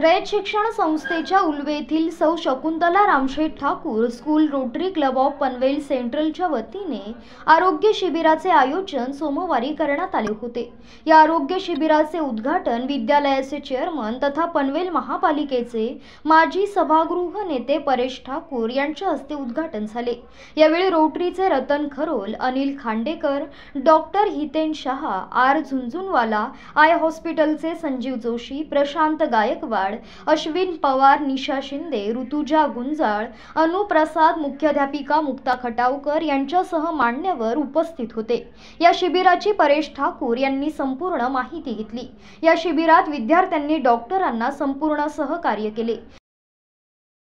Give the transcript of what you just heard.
रयत शिक्षण संस्थेच्या उलवेतील सौ Shakuntala Ramsheth Thakur school Rotary Club of Panvel सेंट्रलच्या वतीने आरोग्य शिबिराचे आयोजन सोमवारी करण्यात आले होते या आरोग्य शिबिराचे उद्घाटन विद्यालयाचे चेअरमन तथा पनवेल महापालिकेचे माजी सभागृह नेते परेश ठाकूर यांच्या हस्ते उद्घाटन झाले यावेळी रोटरीचे Ratan Kharol Anil Khandekar doctor Hiten Shah R Jhunjhunwala eye हॉस्पिटलचे संजीव जोशी प्रशांत गायकवाड अश्विन पवार निशा शिंदे ऋतुजा गुंजाळ अनुप्रसाद मुख्याध्यापिका मुक्ता खटावकर यांच्यासह मान्यवर उपस्थित होते या शिबिराची परेश ठाकूर यांनी संपूर्ण माहिती घेतली या शिबिरात विद्यार्थ्यांनी डॉक्टरांना संपूर्ण सहकार्य केले